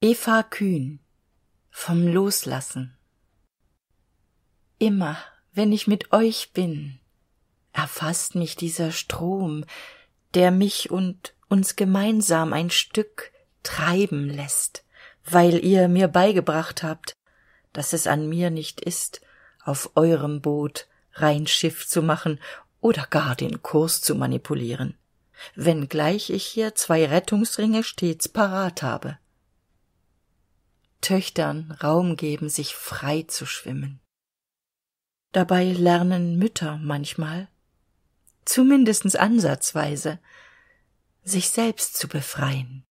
Eva Kühn vom Loslassen Immer, wenn ich mit euch bin, erfasst mich dieser Strom, der mich und uns gemeinsam ein Stück treiben lässt, weil ihr mir beigebracht habt, dass es an mir nicht ist, auf eurem Boot rein Schiff zu machen oder gar den Kurs zu manipulieren, wenngleich ich hier zwei Rettungsringe stets parat habe. Töchtern Raum geben, sich frei zu schwimmen. Dabei lernen Mütter manchmal, zumindest ansatzweise, sich selbst zu befreien.